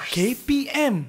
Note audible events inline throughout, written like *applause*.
KPM.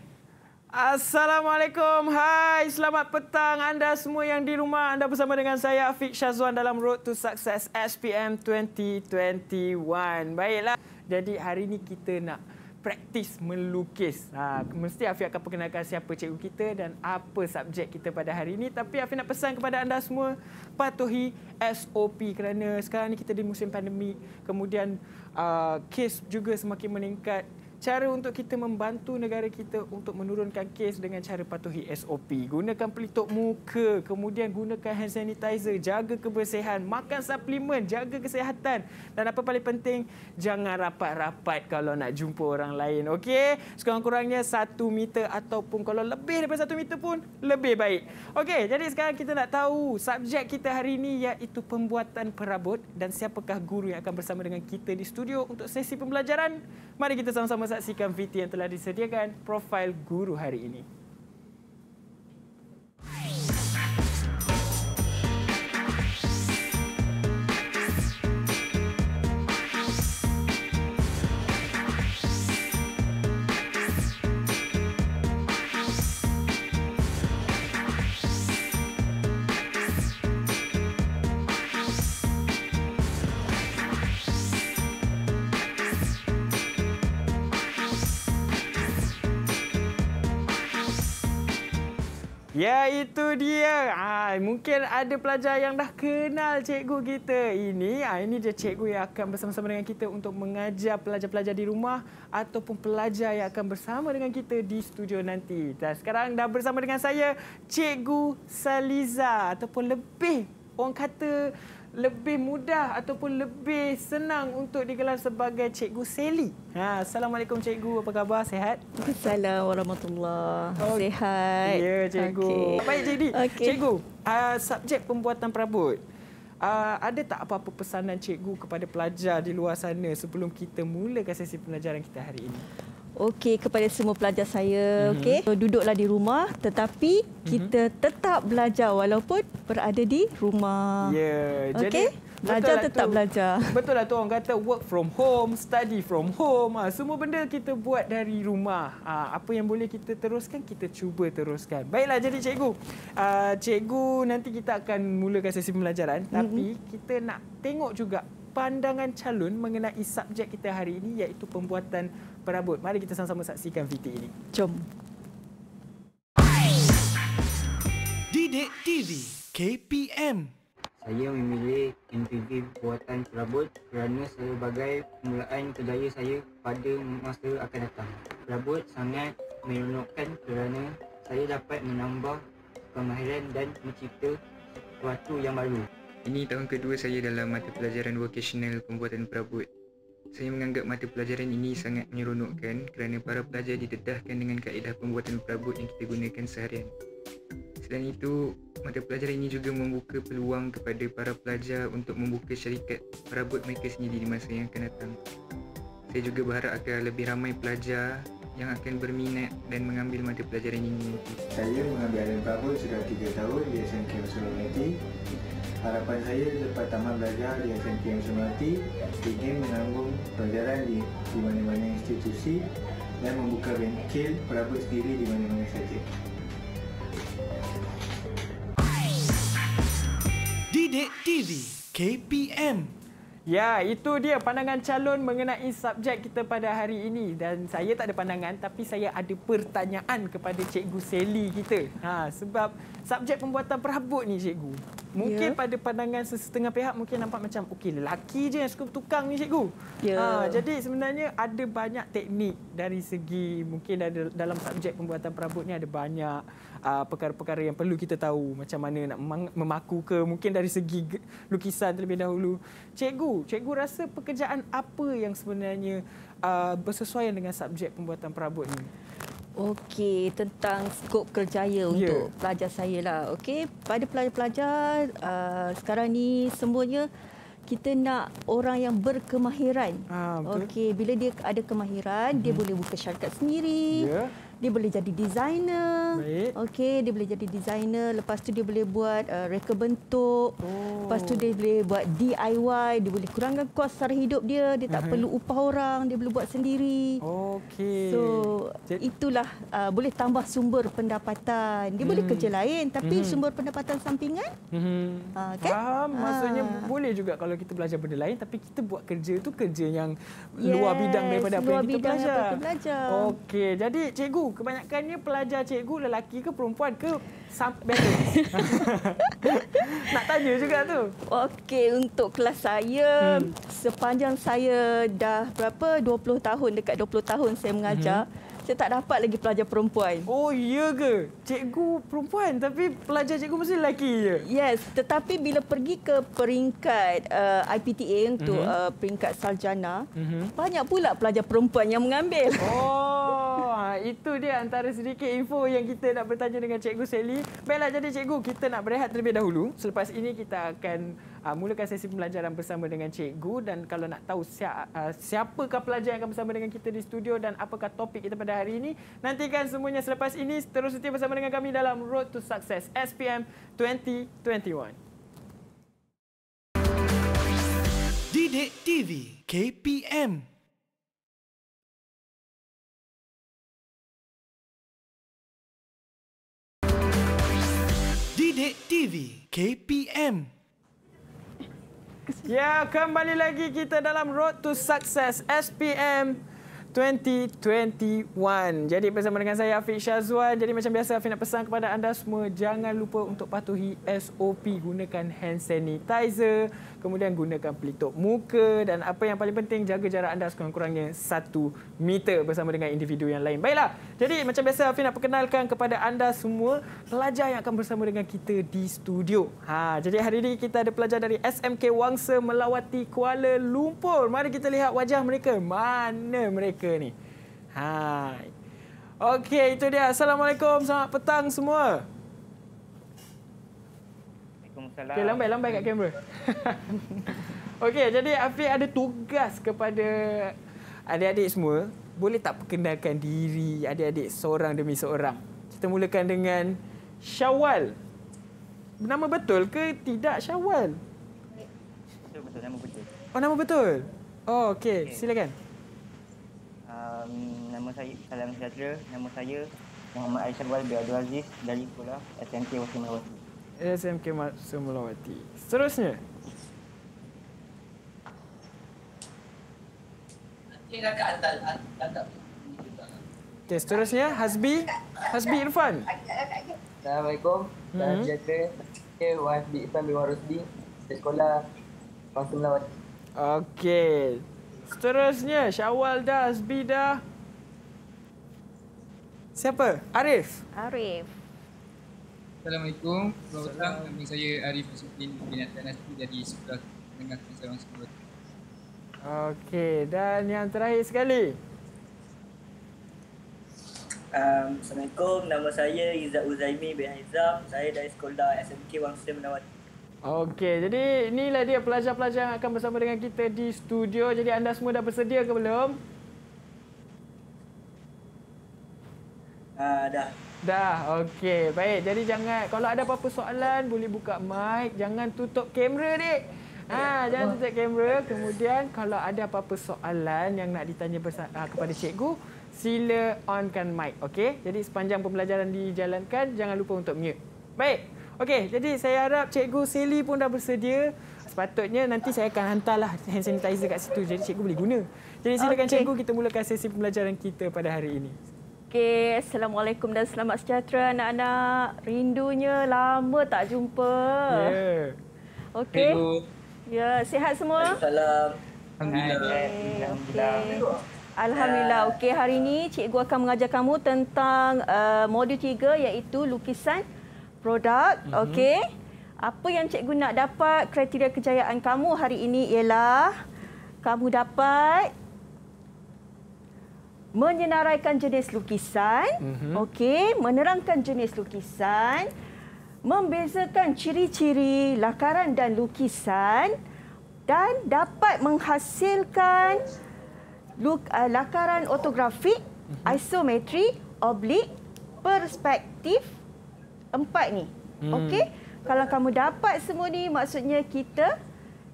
Assalamualaikum. Hai, selamat petang anda semua yang di rumah. Anda bersama dengan saya Afiq Syazwan dalam Road to Success SPM 2021. Baiklah. Jadi hari ini kita nak praktis melukis. Ha, mesti Afiq akan perkenalkan siapa cikgu kita dan apa subjek kita pada hari ini. Tapi Afiq nak pesan kepada anda semua, patuhi SOP kerana sekarang ni kita di musim pandemik. Kemudian uh, kes juga semakin meningkat cara untuk kita membantu negara kita untuk menurunkan kes dengan cara patuhi SOP. Gunakan pelitup muka, kemudian gunakan hand sanitizer, jaga kebersihan, makan suplemen, jaga kesihatan. Dan apa paling penting, jangan rapat-rapat kalau nak jumpa orang lain. Okey? Sekurang-kurangnya satu meter ataupun kalau lebih daripada satu meter pun, lebih baik. Okey, jadi sekarang kita nak tahu subjek kita hari ini iaitu pembuatan perabot dan siapakah guru yang akan bersama dengan kita di studio untuk sesi pembelajaran. Mari kita sama-sama saksikan VT yang telah disediakan profil guru hari ini. We'll Ya, itu dia. Ha, mungkin ada pelajar yang dah kenal cikgu kita ini. Ha, ini dia cikgu yang akan bersama-sama dengan kita untuk mengajar pelajar-pelajar di rumah ataupun pelajar yang akan bersama dengan kita di studio nanti. Dan sekarang dah bersama dengan saya, Cikgu Saliza ataupun lebih orang kata lebih mudah ataupun lebih senang untuk digelar sebagai Cikgu Seli. Ha, Assalamualaikum Cikgu, apa khabar? Sehat? Assalamualaikum warahmatullahi oh. Ya, Sehat. Ya, Cikgu. Okay. Baik, jadi okay. Cikgu, uh, subjek pembuatan perabot. Uh, ada tak apa-apa pesanan cikgu kepada pelajar di luar sana sebelum kita mulakan sesi pelajaran kita hari ini? okey kepada semua pelajar saya mm-hmm. okey so, duduklah di rumah tetapi mm-hmm. kita tetap belajar walaupun berada di rumah ya yeah. jadi belajar lah tetap tu, belajar *laughs* betul lah tu orang kata work from home study from home ah, semua benda kita buat dari rumah ah, apa yang boleh kita teruskan kita cuba teruskan baiklah jadi cikgu ah, cikgu nanti kita akan mulakan sesi pembelajaran mm-hmm. tapi kita nak tengok juga pandangan calon mengenai subjek kita hari ini iaitu pembuatan perabot. Mari kita sama-sama saksikan VT ini. Jom. Didik TV KPM saya memilih MPV buatan perabot kerana sebagai permulaan kejayaan saya pada masa akan datang. Perabot sangat menyenangkan kerana saya dapat menambah kemahiran dan mencipta sesuatu yang baru. Ini tahun kedua saya dalam mata pelajaran vocational pembuatan perabot. Saya menganggap mata pelajaran ini sangat menyeronokkan kerana para pelajar didedahkan dengan kaedah pembuatan perabot yang kita gunakan seharian. Selain itu, mata pelajaran ini juga membuka peluang kepada para pelajar untuk membuka syarikat perabot mereka sendiri di masa yang akan datang. Saya juga berharap agar lebih ramai pelajar yang akan berminat dan mengambil mata pelajaran ini. Saya mengambil alam perabot sudah 3 tahun di SMK Masyarakat Harapan saya lepas tamat belajar di SMP SMRT ingin menanggung pelajaran di, di mana-mana institusi dan membuka bengkel perabot sendiri di mana-mana saja. Didik TV KPM Ya, itu dia pandangan calon mengenai subjek kita pada hari ini. Dan saya tak ada pandangan tapi saya ada pertanyaan kepada Cikgu Sally kita. Ha, sebab subjek pembuatan perabot ni Cikgu. Mungkin ya. pada pandangan sesetengah pihak mungkin nampak macam okey lelaki je yang suka tukang ni cikgu. Ya. Ha, jadi sebenarnya ada banyak teknik dari segi mungkin ada dalam subjek pembuatan perabot ni ada banyak uh, perkara-perkara yang perlu kita tahu macam mana nak memaku ke mungkin dari segi lukisan terlebih dahulu. Cikgu, cikgu rasa pekerjaan apa yang sebenarnya uh, bersesuaian dengan subjek pembuatan perabot ini? Okey, tentang skop kerjaya ya. untuk yeah. pelajar saya lah. Okey, pada pelajar-pelajar uh, sekarang ni semuanya kita nak orang yang berkemahiran. Ah, Okey, bila dia ada kemahiran, mm-hmm. dia mhm. boleh buka syarikat sendiri. Yeah dia boleh jadi designer. Baik. Okey, dia boleh jadi designer. Lepas tu dia boleh buat uh, reka bentuk. Oh. Lepas tu dia boleh buat DIY, dia boleh kurangkan kos sara hidup dia, dia tak uh-huh. perlu upah orang, dia boleh buat sendiri. Okey. So, Cik. itulah uh, boleh tambah sumber pendapatan. Dia hmm. boleh kerja lain tapi hmm. sumber pendapatan sampingan. Hmm. Uh, kan? Ah. Maksudnya uh. boleh juga kalau kita belajar benda lain tapi kita buat kerja itu kerja yang yes. luar bidang daripada luar apa yang kita belajar. belajar. Okey. Jadi cikgu Kebanyakannya pelajar cikgu lelaki ke perempuan ke sampai *laughs* Nak tanya juga tu. Okey, untuk kelas saya, hmm. sepanjang saya dah berapa 20 tahun, dekat 20 tahun saya mengajar, hmm saya tak dapat lagi pelajar perempuan. Oh, iya ke? Cikgu perempuan tapi pelajar cikgu mesti lelaki je. Yes, tetapi bila pergi ke peringkat uh, IPTA untuk mm -hmm. uh, peringkat sarjana, mm -hmm. banyak pula pelajar perempuan yang mengambil. *laughs* Oh, ha, itu dia antara sedikit info yang kita nak bertanya dengan cikgu Sally. Baiklah jadi cikgu, kita nak berehat terlebih dahulu. Selepas ini kita akan uh, mulakan sesi pembelajaran bersama dengan cikgu dan kalau nak tahu si- uh, ah, siapakah pelajar yang akan bersama dengan kita di studio dan apakah topik kita pada hari ini nantikan semuanya selepas ini terus setia bersama dengan kami dalam Road to Success SPM 2021 Didik TV KPM Didik TV KPM Ya, kembali lagi kita dalam Road to Success SPM 2021. Jadi bersama dengan saya Afiq Syazwan. Jadi macam biasa Afiq nak pesan kepada anda semua jangan lupa untuk patuhi SOP gunakan hand sanitizer, kemudian gunakan pelitup muka dan apa yang paling penting jaga jarak anda sekurang-kurangnya satu meter bersama dengan individu yang lain. Baiklah. Jadi macam biasa Afi nak perkenalkan kepada anda semua pelajar yang akan bersama dengan kita di studio. Ha, jadi hari ini kita ada pelajar dari SMK Wangsa Melawati Kuala Lumpur. Mari kita lihat wajah mereka. Mana mereka ni? Ha. Okey, itu dia. Assalamualaikum. Selamat petang semua. Assalamualaikum. Okey, lambai-lambai kat kamera. *laughs* Okey, jadi Afiq ada tugas kepada adik-adik semua. Boleh tak perkenalkan diri adik-adik seorang demi seorang? Kita mulakan dengan Syawal. Nama betul ke tidak Syawal? Betul, betul. Nama betul. Oh, nama betul? Oh, okey. Okay. Silakan. Um, nama saya Salam Syatra. Nama saya Muhammad Aisyah Wal Abdul Aziz dari sekolah SMP Wasim Rawasim. SMK Sumulawati. Seterusnya. Okay, seterusnya Hasbi. Hasbi Irfan. Assalamualaikum. Assalamualaikum. Mm -hmm. Saya Hasbi Irfan bin Sekolah Pasir lawati. Okey. Seterusnya Syawal dah, Hasbi dah. Siapa? Arif. Arif. Assalamualaikum. Selamat datang. Nama saya Arif Sufin bin Atan dari sebelah tengah Kisaran Sekolah. Okey, dan yang terakhir sekali. Um, Assalamualaikum. Nama saya Izzat Uzaimi bin Haizam. Saya dari Sekolah SMK Wangsa Menawati. Okey, jadi inilah dia pelajar-pelajar yang akan bersama dengan kita di studio. Jadi anda semua dah bersedia ke belum? Uh, dah. Dah, okey. Baik, jadi jangan kalau ada apa-apa soalan boleh buka mic, jangan tutup kamera dik. Ha, ya, jangan tutup kamera. Kemudian kalau ada apa-apa soalan yang nak ditanya bersama, ha, kepada cikgu, sila onkan mic, okey? Jadi sepanjang pembelajaran dijalankan, jangan lupa untuk mute. Baik. Okey, jadi saya harap cikgu sili pun dah bersedia. Sepatutnya nanti saya akan hantarlah hand sanitizer kat situ jadi cikgu boleh guna. Jadi silakan okay. cikgu kita mulakan sesi pembelajaran kita pada hari ini. Okey, Assalamualaikum dan selamat sejahtera anak-anak. Rindunya lama tak jumpa. Ya. Yeah. Okey. Ya, sihat semua? Assalamualaikum. Alhamdulillah. Alhamdulillah. Ya. Okey, hari ini cikgu akan mengajar kamu tentang uh, modul 3 iaitu lukisan produk. Mm -hmm. Okey. Apa yang cikgu nak dapat kriteria kejayaan kamu hari ini ialah kamu dapat menyenaraikan jenis lukisan, mm-hmm. okey, menerangkan jenis lukisan, membezakan ciri-ciri lakaran dan lukisan dan dapat menghasilkan luk, uh, lakaran ortografik, mm-hmm. isometri, oblik, perspektif empat ni. Mm. Okey, kalau kamu dapat semua ni maksudnya kita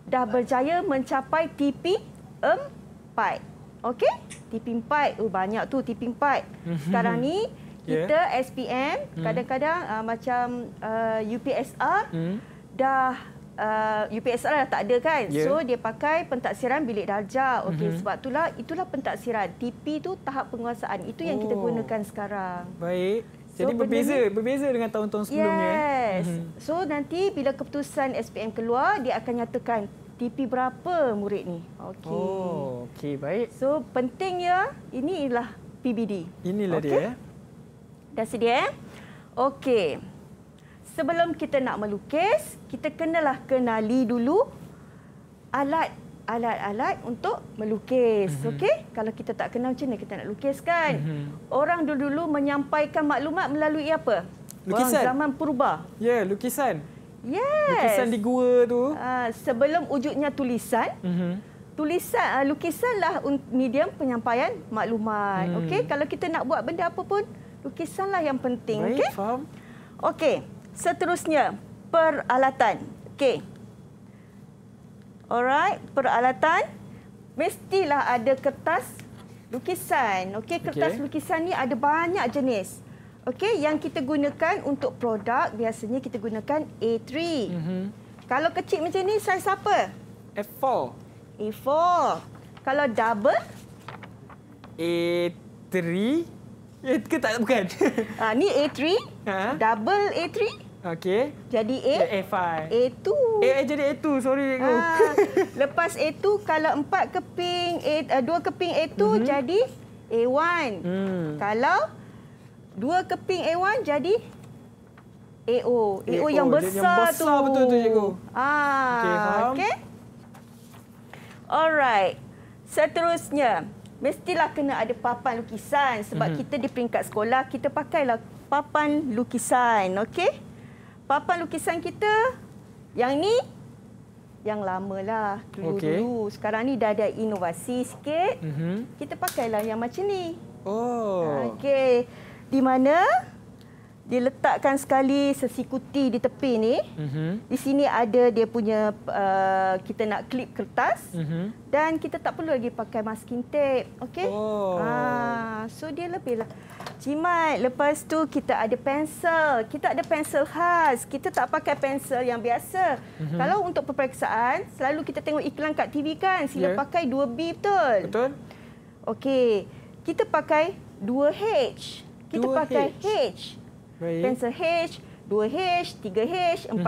dah berjaya mencapai TP 4. Okey? TP4. Oh banyak tu TP4. Mhm. Sekarang ni *laughs* ya. kita SPM hmm. kadang-kadang hmm. uh, macam uh, UPSR hmm. dah Uh, UPSR dah tak ada kan. Yeah. So dia pakai pentaksiran bilik darjah. Okey mm -hmm. sebab itulah itulah pentaksiran. TP tu tahap penguasaan. Itu yang oh. kita gunakan sekarang. Baik. Jadi berbeza ni, berbeza dengan tahun-tahun sebelumnya. Eh? Yes. Mm -hmm. So nanti bila keputusan SPM keluar dia akan nyatakan TP berapa murid ni? Okey. Oh, okey baik. So penting ya, ini ialah PBD. Inilah okay. dia. Eh. Dah sedia eh? Okey. Sebelum kita nak melukis, kita kenalah kenali dulu alat alat-alat untuk melukis. Mm -hmm. Okey? Kalau kita tak kenal macam mana kita nak lukis kan? Mm -hmm. Orang dulu-dulu menyampaikan maklumat melalui apa? Lukisan. Orang zaman purba. Ya, yeah, lukisan. Yes. Lukisan di gua tu. Uh, sebelum wujudnya tulisan. Uh-huh. Tulisan uh, lukisanlah medium penyampaian maklumat. Hmm. Okey, kalau kita nak buat benda apa pun, lukisanlah yang penting, okey? faham. Okey. Seterusnya, peralatan. Okey. Alright, peralatan mestilah ada kertas lukisan. Okey, kertas okay. lukisan ni ada banyak jenis. Okey, yang kita gunakan untuk produk biasanya kita gunakan A3. Mm -hmm. Kalau kecil macam ni saiz apa? a 4 A4. Kalau double? A3. Ya, eh, tak bukan. *laughs* Ah, ni A3. Ha? Double A3. Okey. Jadi A. A5. A2. A, eh, eh, jadi A2. Sorry. Ah, *laughs* Lepas A2, kalau empat keping, A, dua keping A2, mm -hmm. jadi A1. Hmm. Kalau Dua keping A1 jadi AO. AO, AO yang besar, yang besar tu. besar betul tu cikgu. Ah, okey. Okay. Alright. Seterusnya, mestilah kena ada papan lukisan sebab mm -hmm. kita di peringkat sekolah kita pakailah papan lukisan, okey? Papan lukisan kita yang ni yang lamalah dulu-dulu. Okay. Sekarang ni dah ada inovasi sikit. Mm -hmm. Kita pakailah yang macam ni. Oh. Ah, okey di mana diletakkan sekali sesikuti di tepi ni. Mm-hmm. Di sini ada dia punya uh, kita nak klip kertas mm-hmm. dan kita tak perlu lagi pakai masking tape. Okey? oh. ah, so dia lebihlah jimat. Lepas tu kita ada pensel. Kita ada pensel khas. Kita tak pakai pensel yang biasa. Mm-hmm. Kalau untuk peperiksaan, selalu kita tengok iklan kat TV kan, sila yeah. pakai 2B betul. Betul. Okey. Kita pakai 2H kita dua pakai H. H. Pencil H, 2H, 3H, 4H uh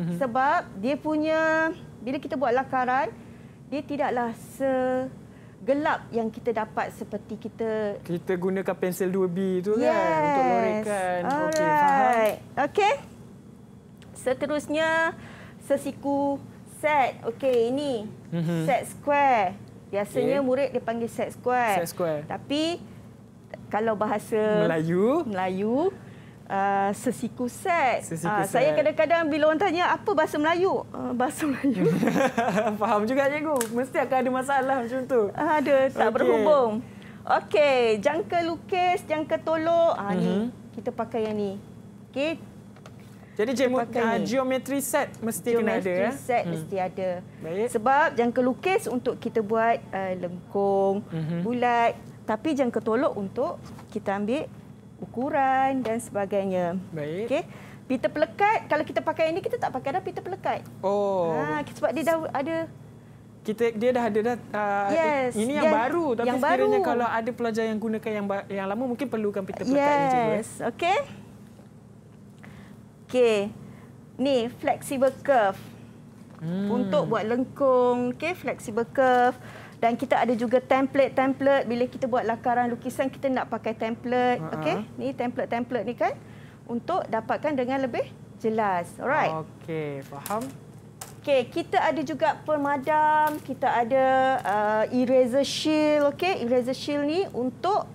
-huh. sebab dia punya bila kita buat lakaran dia tidaklah se gelap yang kita dapat seperti kita kita gunakan pensel 2B tu kan? yes. kan untuk lorikan. Okey, faham. Okey. Seterusnya sesiku set. Okey, ini uh mhm. -huh. set square. Biasanya okay. murid dia panggil set square. Set square. Tapi kalau bahasa Melayu Melayu uh, sesiku set. Sesiku uh, saya kadang-kadang bila orang tanya apa bahasa Melayu? Uh, bahasa Melayu. *laughs* Faham juga cikgu. Mesti akan ada masalah macam tu. Ah, ada, uh, tak okay. berhubung. Okey, jangka lukis, jangka tolok. Ah uh, uh-huh. ni mhm. kita pakai yang ni. Okey. Jadi ge- uh, geometri set mesti geometry kena ada. Geometri eh? set ya? mesti ada. Baik. Sebab jangka lukis untuk kita buat uh, lengkung, uh-huh. bulat, tapi jangan tolok untuk kita ambil ukuran dan sebagainya. Baik. Okey. Pita pelekat kalau kita pakai ini kita tak pakai dah pita pelekat. Oh. Ha sebab dia dah ada kita dia dah ada dah uh, yes. ini yang yes. baru tapi yang sekiranya baru. kalau ada pelajar yang gunakan yang yang lama mungkin perlukan pita pelekat yes. ini juga. Yes. Okey. Okey. Ni flexible curve. Hmm. Untuk buat lengkung, okey flexible curve dan kita ada juga template-template bila kita buat lakaran lukisan kita nak pakai template uh-huh. okey ni template-template ni kan untuk dapatkan dengan lebih jelas alright okey faham okey kita ada juga pemadam kita ada uh, eraser shield okey eraser shield ni untuk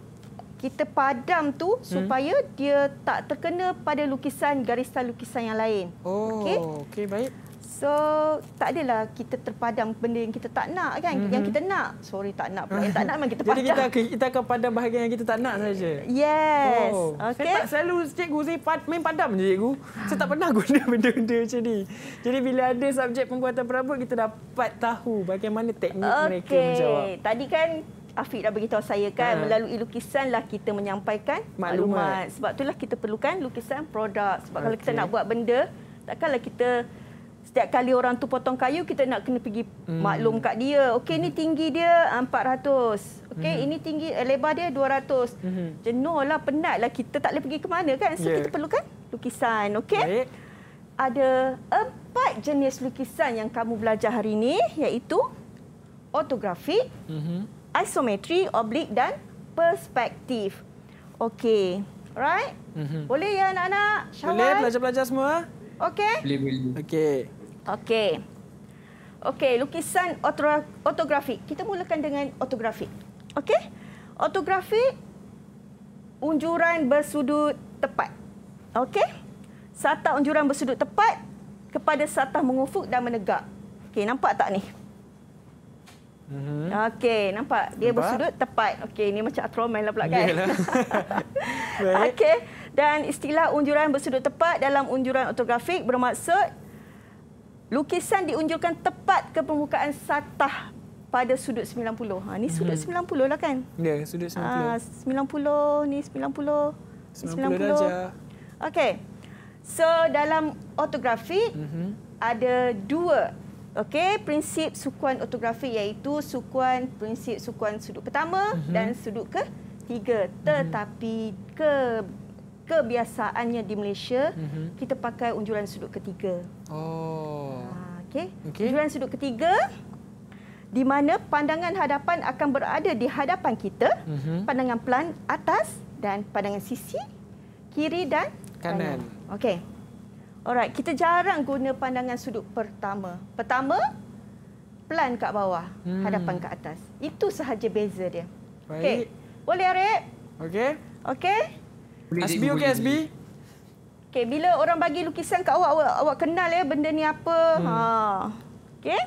kita padam tu hmm. supaya dia tak terkena pada lukisan garisan lukisan yang lain. Oh, okey okay, baik. So tak adalah kita terpadam benda yang kita tak nak kan mm-hmm. yang kita nak. Sorry tak nak pula yang tak nak memang kita padam. *laughs* Jadi kita kita akan padam bahagian yang kita tak nak saja. Yes. Oh. Okay. Saya tak selalu cikgu saya main padam je cikgu. Saya tak pernah guna *laughs* benda-benda macam ni. Jadi bila ada subjek pembuatan perabot kita dapat tahu bagaimana teknik okay. mereka menjawab. Tadi kan Afiq dah beritahu saya kan ha. melalui lukisanlah kita menyampaikan maklumat. maklumat. Sebab itulah kita perlukan lukisan produk sebab okay. kalau kita nak buat benda takkanlah kita setiap kali orang tu potong kayu kita nak kena pergi hmm. maklum kat dia okey ini tinggi dia 400 ah, okey hmm. ini tinggi eh, lebar dia 200 hmm. jenuhlah penatlah kita tak boleh pergi ke mana kan so yeah. kita perlukan lukisan okey ada empat jenis lukisan yang kamu belajar hari ini iaitu otografi hmm isometri oblik dan perspektif okey right mm-hmm. boleh ya anak-anak boleh belajar-belajar semua Okey. Boleh boleh. Okey. Okey. Okey, lukisan autografik. Kita mulakan dengan autografik. Okey? Autografik unjuran bersudut tepat. Okey? Sata unjuran bersudut tepat kepada sata mengufuk dan menegak. Okey, nampak tak ni? Mm -hmm. Okey, nampak? Dia nampak? bersudut tepat. Okey, ini macam Ultraman lah pula kan? Lah. *laughs* Okey. Dan istilah unjuran bersudut tepat dalam unjuran otografik bermaksud lukisan diunjurkan tepat ke permukaan satah pada sudut 90. Ha ni sudut hmm. 90 lah kan? Ya, yeah, sudut 90. Ah, ha, 90 ni 90. 90 darjah. Okey. So dalam otografik mm-hmm. ada dua okey prinsip sukuan otografik iaitu sukuan prinsip sukuan sudut pertama mm-hmm. dan sudut mhm. ke tiga. Tetapi mm-hmm. ke kebiasaannya di Malaysia mm-hmm. kita pakai unjuran sudut ketiga. Oh. Ah, okey. Okay. Unjuran sudut ketiga di mana pandangan hadapan akan berada di hadapan kita, mm-hmm. pandangan pelan atas dan pandangan sisi kiri dan kanan. kanan. Okey. Alright, kita jarang guna pandangan sudut pertama. Pertama pelan kat bawah, hmm. hadapan ke atas. Itu sahaja beza dia. Okey. Boleh, Arif? Okey. Okey. SB okey SB. Okey, bila orang bagi lukisan kat awak, awak, awak kenal ya benda ni apa. Hmm. Ha. Okey?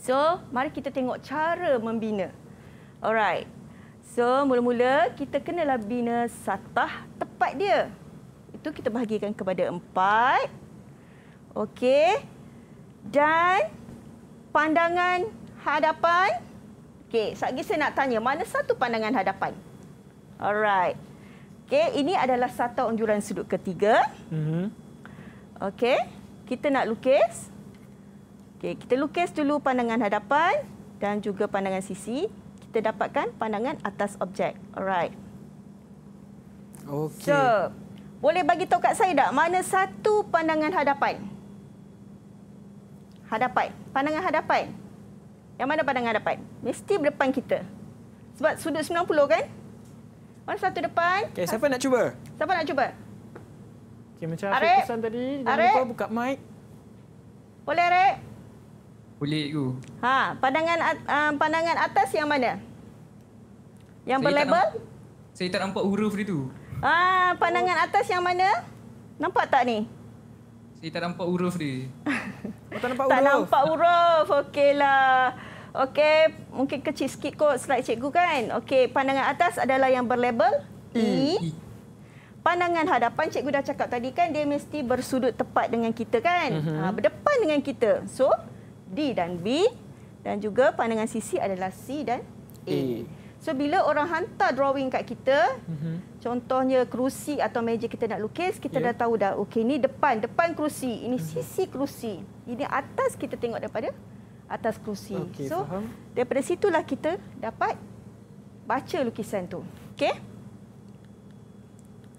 So, mari kita tengok cara membina. Alright. So, mula-mula kita kenalah bina satah tepat dia. Itu kita bahagikan kepada empat. Okey. Dan pandangan hadapan. Okey, satgi saya nak tanya, mana satu pandangan hadapan? Alright. Okey, ini adalah satu anjuran sudut ketiga. Mhm. Okey, kita nak lukis. Okey, kita lukis dulu pandangan hadapan dan juga pandangan sisi. Kita dapatkan pandangan atas objek. Alright. Okey. So, boleh bagi tahu kat saya tak mana satu pandangan hadapan? Hadapan. Pandangan hadapan. Yang mana pandangan hadapan? Mesti berdepan kita. Sebab sudut 90 kan? Mana satu depan? Okay, siapa nak cuba? Siapa nak cuba? Okay, macam Afiq pesan tadi, jangan Arif. lupa buka mic. Boleh, Arif? Boleh, Ibu. Ha, pandangan um, pandangan atas yang mana? Yang saya berlabel? Tak saya tak nampak huruf dia tu. Ha, pandangan oh. atas yang mana? Nampak tak ni? Saya tak nampak huruf dia. oh, tak nampak huruf? Tak nampak huruf, okeylah. Okey, mungkin kecil sikit kot slide cikgu kan. Okey, pandangan atas adalah yang berlabel E. Pandangan hadapan cikgu dah cakap tadi kan dia mesti bersudut tepat dengan kita kan? Uh mhm. -huh. ha, berdepan dengan kita. So D dan B dan juga pandangan sisi adalah C dan A. A. So bila orang hantar drawing kat kita, uh mhm. -huh. contohnya kerusi atau meja kita nak lukis, kita yeah. dah tahu dah okey ini depan, depan kerusi, ini uh mhm. -huh. sisi kerusi. Ini atas kita tengok daripada atas kerusi. Okay, so faham. daripada situlah kita dapat baca lukisan tu. Okey?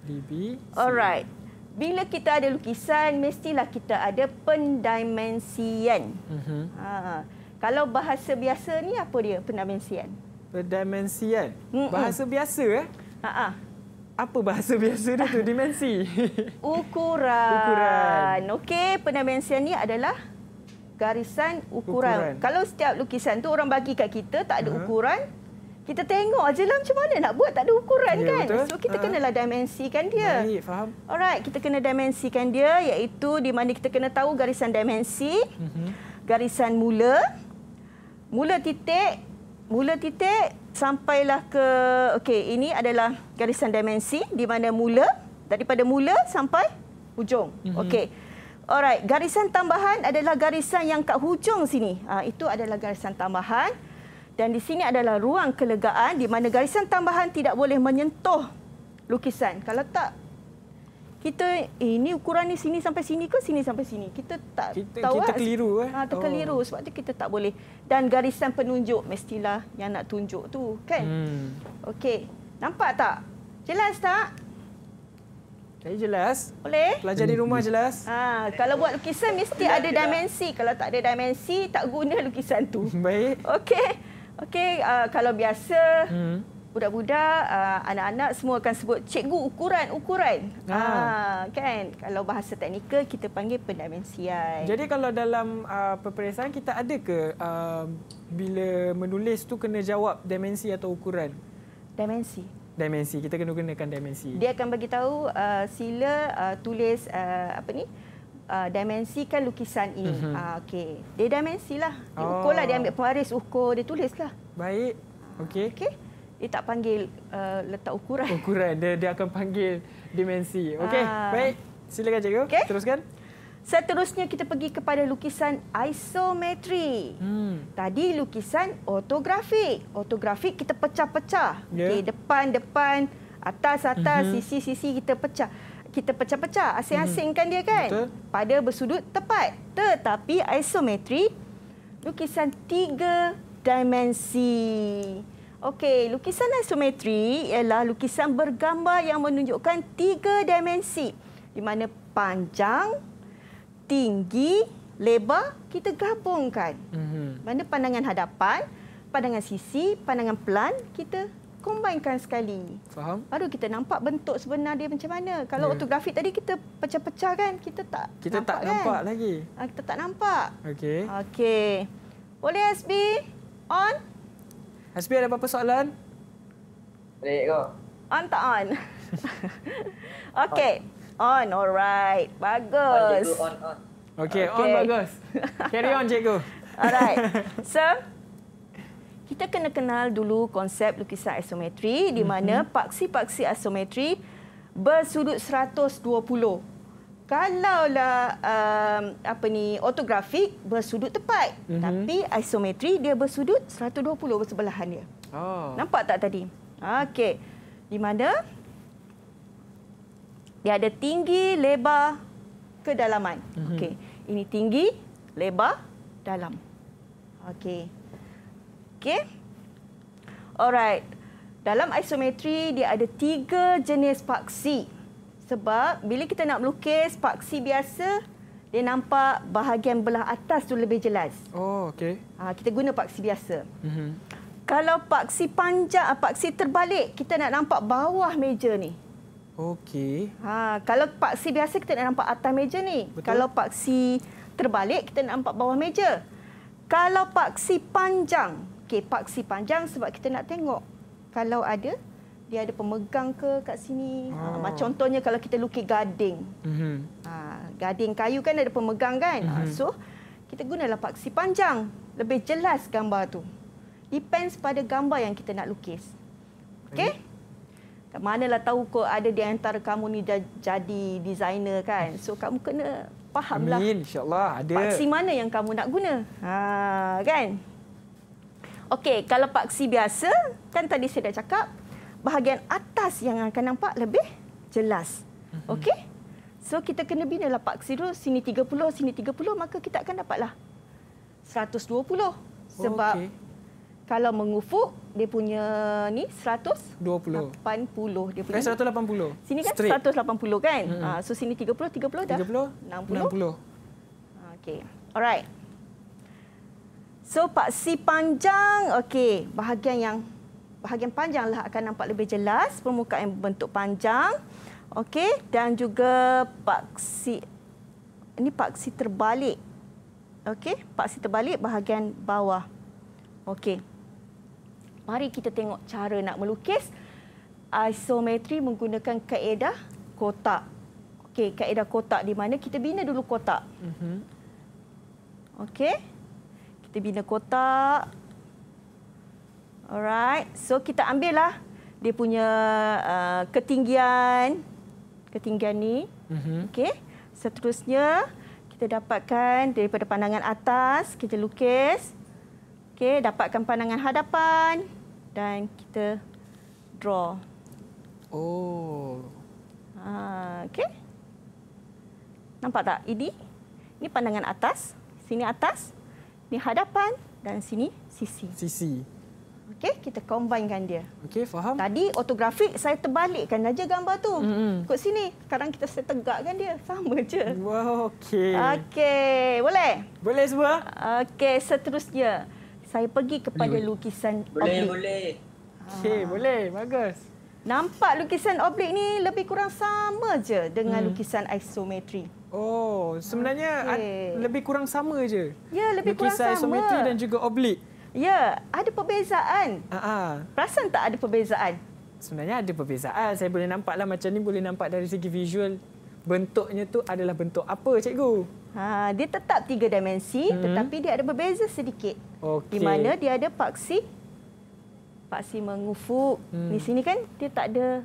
B Alright. Bila kita ada lukisan mestilah kita ada pendimensian. Uh mhm. -huh. Ha. Kalau bahasa biasa ni apa dia pendimensian? Pendimensian. Mm -mm. Bahasa biasa eh? Ha -ha. Apa bahasa biasa dia tu dimensi? *laughs* Ukuran. Ukuran. Okey, pendimensian ni adalah garisan ukuran. ukuran. Kalau setiap lukisan tu orang bagi kat kita tak ada uh-huh. ukuran, kita tengok aje lah macam mana nak buat tak ada ukuran yeah, kan. Betul. So kita uh-huh. kenalah dimensikan dia. Baik, faham. Alright, kita kena dimensikan dia iaitu di mana kita kena tahu garisan dimensi, uh-huh. garisan mula, mula titik, mula titik sampailah ke okey ini adalah garisan dimensi di mana mula daripada mula sampai hujung. Uh-huh. Okey. Alright, garisan tambahan adalah garisan yang kat hujung sini. Ha, itu adalah garisan tambahan. Dan di sini adalah ruang kelegaan di mana garisan tambahan tidak boleh menyentuh lukisan. Kalau tak, kita eh, ini ukuran ni sini sampai sini ke sini sampai sini. Kita tak kita, tahu. Kita lah. keliru. Eh? Ha, terkeliru. Oh. Sebab tu kita tak boleh. Dan garisan penunjuk mestilah yang nak tunjuk tu, kan? Hmm. Okey, nampak tak? Jelas tak? Saya jelas. Boleh? Pelajar di rumah jelas. Ha, kalau buat lukisan mesti ada dimensi. Kalau tak ada dimensi, tak guna lukisan tu. *laughs* Baik. Okey. Okey, uh, kalau biasa hmm. budak-budak, uh, anak-anak semua akan sebut cikgu ukuran-ukuran. Ha. Ah. Ah, ha, kan? Kalau bahasa teknikal kita panggil pendimensian. Jadi kalau dalam uh, peperiksaan kita ada ke uh, bila menulis tu kena jawab dimensi atau ukuran? Dimensi dimensi kita kena gunakan dimensi dia akan bagi tahu uh, sila uh, tulis uh, apa ni Uh, kan lukisan ini. Mm -hmm. uh, okey. Dia dimensilah. Dia oh. lah dia ambil pewaris ukur, dia tulis lah. Baik. Okey. okay. Dia tak panggil uh, letak ukuran. Ukuran dia dia akan panggil dimensi. Okey. Uh. Baik. Silakan cikgu. Okay. Teruskan. Seterusnya kita pergi kepada lukisan isometri. Hmm. Tadi lukisan ortografik. Ortografik kita pecah-pecah. Yeah. Okey, depan, depan, atas, atas, mm-hmm. sisi, sisi kita pecah. Kita pecah-pecah. Asing-asingkan mm-hmm. dia kan? Betul. Pada bersudut tepat. Tetapi isometri lukisan tiga dimensi. Okey, lukisan isometri ialah lukisan bergambar yang menunjukkan tiga dimensi di mana panjang, tinggi, lebar, kita gabungkan. Mm-hmm. Mana pandangan hadapan, pandangan sisi, pandangan pelan, kita kombinkan sekali. Faham? Baru kita nampak bentuk sebenar dia macam mana. Kalau yeah. ortografi tadi kita pecah-pecah kan, kita tak kita nampak kan? ah, Kita tak nampak kan? lagi. Ha, kita tak nampak. Okey. Okey. Boleh SB? On? SB ada apa-apa soalan? Boleh kau. On tak on? *laughs* Okey. On, alright. Bagus. On, On, on. Okay, okay. on bagus. Carry on, cikgu. *laughs* alright. *laughs* So, kita kena kenal dulu konsep lukisan isometri di mhm. mana paksi-paksi isometri bersudut 120. Kalaulah um, apa ni ortografik bersudut tepat, mm-hmm. tapi isometri dia bersudut 120 bersebelahan dia. Oh. Nampak tak tadi? Okey. Di mana dia ada tinggi, lebar, kedalaman. Mm -hmm. Okey. Ini tinggi, lebar, dalam. Okey. Okey. Alright. Dalam isometri dia ada tiga jenis paksi. Sebab bila kita nak melukis paksi biasa dia nampak bahagian belah atas tu lebih jelas. Oh, okey. Ah kita guna paksi biasa. Mm -hmm. Kalau paksi panjang, ah, paksi terbalik, kita nak nampak bawah meja ni. Okey. Ha, kalau paksi biasa kita nak nampak atas meja ni. Betul. Kalau paksi terbalik kita nak nampak bawah meja. Kalau paksi panjang, okey paksi panjang sebab kita nak tengok kalau ada dia ada pemegang ke kat sini. Ha, ah. macam contohnya kalau kita lukis gading. Mm-hmm. Ha, gading kayu kan ada pemegang kan? Mm-hmm. So kita gunalah paksi panjang. Lebih jelas gambar tu. Depends pada gambar yang kita nak lukis. Okey? Okay. Mana lah tahu kok ada di antara kamu ni jadi designer kan. So kamu kena fahamlah. Amin insyaallah ada. Paksi mana yang kamu nak guna? Ha kan? Okey, kalau paksi biasa kan tadi saya dah cakap bahagian atas yang akan nampak lebih jelas. Mhm. Okey? So kita kena bina lah paksi tu sini 30, sini 30 maka kita akan dapatlah 120 sebab oh, okay. kalau mengufuk dia punya ni 120 80 dia punya eh, 180 sini kan Straight. 180 kan hmm. so sini 30 30 dah 30 60 60 okey alright so paksi panjang okey bahagian yang bahagian panjanglah akan nampak lebih jelas permukaan bentuk panjang okey dan juga paksi ini paksi terbalik okey paksi terbalik bahagian bawah okey mari kita tengok cara nak melukis isometri menggunakan kaedah kotak. Okey, kaedah kotak di mana kita bina dulu kotak. Mhm. Okey, kita bina kotak. Alright, so kita ambillah dia punya uh, ketinggian, ketinggian ni. Mhm. Okey, seterusnya kita dapatkan daripada pandangan atas kita lukis. Okey, dapatkan pandangan hadapan dan kita draw. Oh. Ha, ah, okay. Nampak tak? Ini, ini pandangan atas, sini atas, ini hadapan dan sini sisi. Sisi. Okey, kita combinekan dia. Okey, faham. Tadi ortografik saya terbalikkan aja gambar tu. Mm -hmm. Ikut sini. Sekarang kita saya tegakkan dia. Sama je. Wow, okey. Okey, boleh? Boleh semua. Okey, seterusnya saya pergi kepada boleh. lukisan boleh, oblik. Boleh, boleh. Okey, ah. boleh. Bagus. Nampak lukisan oblik ni lebih kurang sama je dengan hmm. lukisan isometri. Oh, sebenarnya okay. lebih kurang sama je. Ya, lebih lukisan kurang sama. Lukisan isometri dan juga oblik. Ya, ada perbezaan. Ha Perasan tak ada perbezaan? Sebenarnya ada perbezaan. Saya boleh nampaklah macam ni boleh nampak dari segi visual. Bentuknya tu adalah bentuk apa, cikgu? Ha, dia tetap tiga dimensi mm -hmm. tetapi dia ada berbeza sedikit. Okay. Di mana dia ada paksi paksi mengufuk. Mm. Di sini kan dia tak ada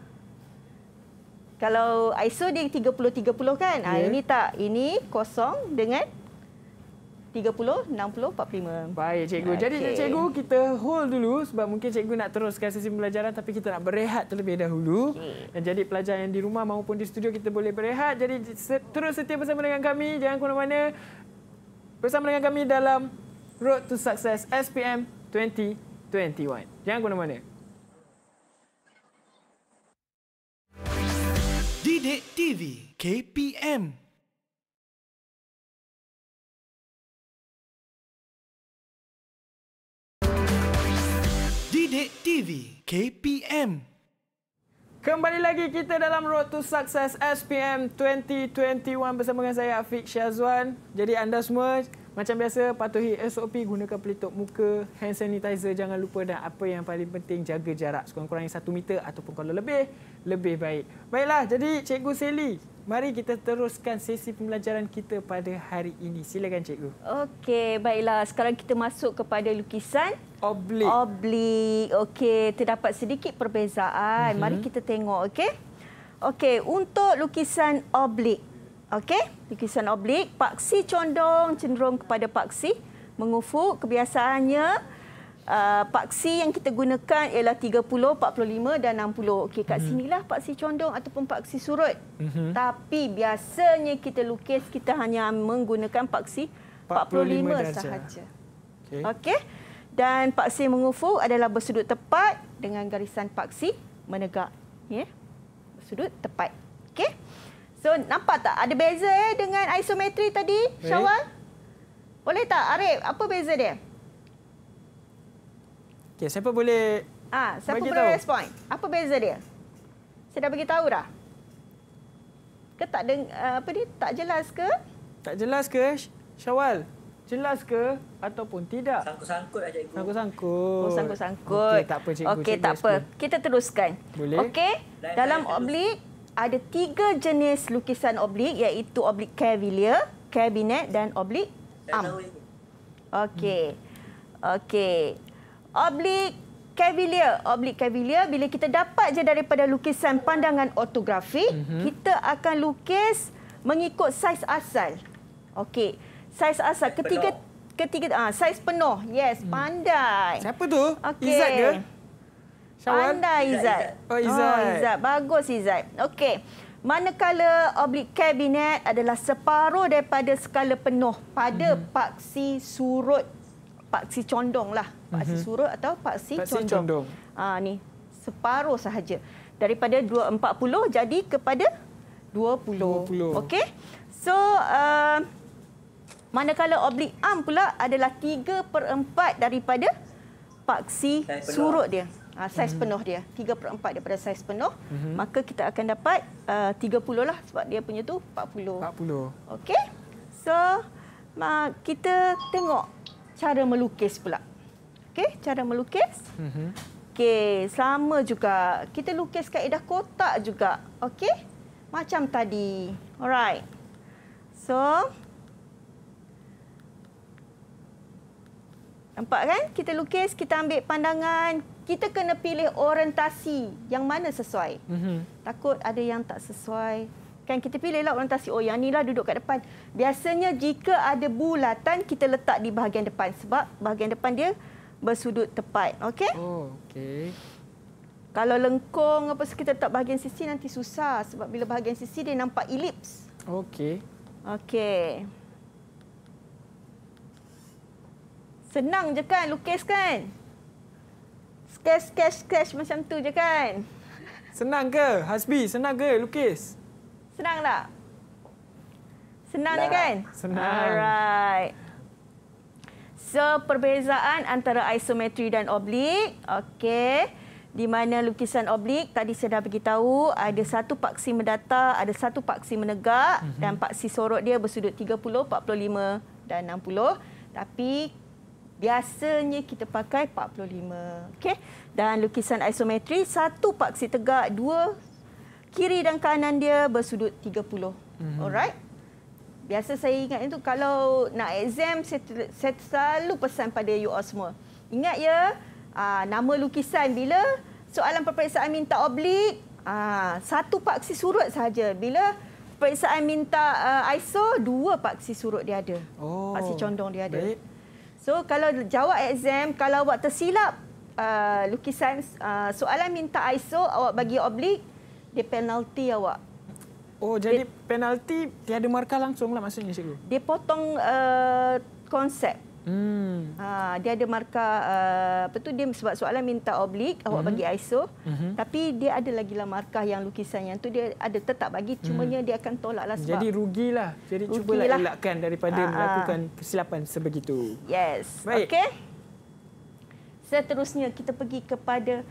kalau ISO dia 30 30 kan. Okay. Ha, ya. ini tak. Ini kosong dengan 30, 60, 45. Baik, cikgu. Jadi, cikgu, kita hold dulu sebab mungkin cikgu nak teruskan sesi pembelajaran tapi kita nak berehat terlebih dahulu. Okay. Dan jadi, pelajar yang di rumah maupun di studio kita boleh berehat. Jadi, terus setia bersama dengan kami. Jangan ke mana-mana. Bersama dengan kami dalam Road to Success SPM 2021. Jangan ke mana-mana. Didik TV KPM Sidik TV KPM Kembali lagi kita dalam Road to Success SPM 2021 bersama dengan saya Afiq Syazwan. Jadi anda semua macam biasa patuhi SOP gunakan pelitup muka, hand sanitizer jangan lupa dan apa yang paling penting jaga jarak sekurang-kurangnya 1 meter ataupun kalau lebih lebih baik. Baiklah jadi Cikgu Sally Mari kita teruskan sesi pembelajaran kita pada hari ini. Silakan cikgu. Okey, baiklah. Sekarang kita masuk kepada lukisan oblik. Oblik. Okey, terdapat sedikit perbezaan. Mhm. Mari kita tengok, okey? Okey, untuk lukisan oblik. Okey, lukisan oblik, paksi condong cenderung kepada paksi mengufuk kebiasaannya Ah, paksi yang kita gunakan ialah 30, 45 dan 60. Okey kat mhm. sinilah paksi condong ataupun paksi surut. hmm Tapi biasanya kita lukis kita hanya menggunakan paksi 45, 45 sahaja. Okey. Okay? Dan paksi mengufuk adalah bersudut tepat dengan garisan paksi menegak. Ya. Yeah? Bersudut tepat. Okey. So nampak tak ada beza eh dengan isometri tadi? Syawal? Boleh tak Arif apa beza dia? Okay, siapa boleh Ah, ha, siapa boleh tahu? respond? Apa beza dia? Saya dah bagi tahu dah. Ke tak deng ah, apa ni? Tak jelas ke? Tak jelas ke? Syawal, jelas ke ataupun tidak? Sangkut-sangkut aja lah, ibu. Sangkut-sangkut. Oh, sangkut-sangkut. Okey, tak apa cikgu. Okey, tak apa. Cikgu. Kita teruskan. Boleh. Okey. Dalam oblik ada tiga jenis lukisan oblik iaitu oblik cavalier, kabinet dan oblik am. Okey. Okey oblik Cavalier, oblik Cavalier. Bila kita dapat je daripada lukisan pandangan ortografi, mm -hmm. kita akan lukis mengikut saiz asal. Okey, saiz asal ketiga ketiga ah saiz penuh. Yes, hmm. pandai. Siapa tu? Okay. Izat ke? Syawal? Pandai Izat. Oh Izat. Oh, Izat. Bagus Izat. Okey. Manakala oblik kabinet adalah separuh daripada skala penuh pada hmm. paksi surut paksi condong lah. Pak Si mhm. Suro atau paksi Si Condong. Condong. Ha, ni separuh sahaja. Daripada 240 jadi kepada 20. 20. Okey. So, uh, manakala oblik am pula adalah 3 per 4 daripada paksi surut dia. Ha, saiz hmm. penuh dia. 3 per 4 daripada saiz penuh. Hmm. Maka kita akan dapat uh, 30 lah sebab dia punya tu 40. 40. Okey. So, uh, kita tengok cara melukis pula okey cara melukis mm -hmm. okey sama juga kita lukis kaedah kotak juga okey macam tadi alright so nampak kan kita lukis kita ambil pandangan kita kena pilih orientasi yang mana sesuai mm -hmm. takut ada yang tak sesuai kan kita pilihlah orientasi oh yang lah duduk kat depan biasanya jika ada bulatan kita letak di bahagian depan sebab bahagian depan dia bersudut tepat. Okey? Oh, okey. Kalau lengkung apa sekitar tak bahagian sisi nanti susah sebab bila bahagian sisi dia nampak elips. Okey. Okey. Senang je kan lukis kan? Sketch sketch sketch macam tu je kan? Senang ke? Hasbi, senang ke lukis? Senang tak? Senang je kan? Senang. Alright. So perbezaan antara isometri dan oblik. Okey. Di mana lukisan oblik tadi saya dah tahu ada satu paksi mendata, ada satu paksi menegak mm-hmm. dan paksi sorot dia bersudut 30, 45 dan 60. Tapi biasanya kita pakai 45. Okey. Dan lukisan isometri satu paksi tegak, dua kiri dan kanan dia bersudut 30. Mm-hmm. Alright biasa saya ingat itu kalau nak exam saya, selalu pesan pada you all semua. Ingat ya, aa, ah, nama lukisan bila soalan peperiksaan minta oblik, aa, ah, satu paksi surut saja. Bila peperiksaan minta aa, ah, ISO, dua paksi surut dia ada. Oh. Paksi condong dia ada. Baik. So kalau jawab exam, kalau awak tersilap aa, lukisan aa, soalan minta ISO, awak bagi oblik, dia penalti awak. Oh, jadi dia, penalti tiada markah langsung lah maksudnya, Cikgu? Dia potong uh, konsep. Hmm. Ha, dia ada markah, uh, apa tu, dia sebab soalan minta oblik, awak hmm. bagi ISO. Mm -hmm. Tapi dia ada lagi lah markah yang lukisan yang tu dia ada tetap bagi, cumanya hmm. dia akan tolak lah sebab. Jadi rugilah. Jadi rugilah. cubalah elakkan daripada ha, melakukan kesilapan sebegitu. Yes. Baik. Okay. Seterusnya, kita pergi kepada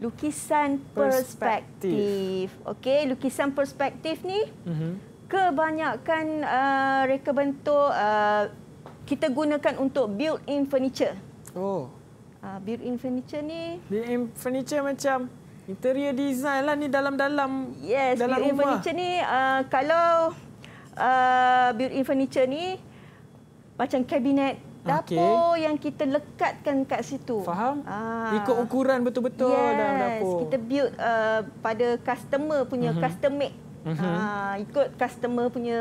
lukisan perspektif. perspektif. Okey, lukisan perspektif ni mm-hmm. kebanyakan uh, reka bentuk uh, kita gunakan untuk build in furniture. Oh. Uh, built-in furniture ni. build in furniture macam interior design lah ni dalam-dalam. Yes, dalam built-in rumah. furniture ni uh, kalau uh, built-in furniture ni macam kabinet dapur okay. yang kita lekatkan kat situ. Faham? Ah. Ikut ukuran betul-betul yes. dalam dapur. Kita build uh, pada customer punya uh-huh. custom make. Uh-huh. Mhm. Ah, uh, ikut customer punya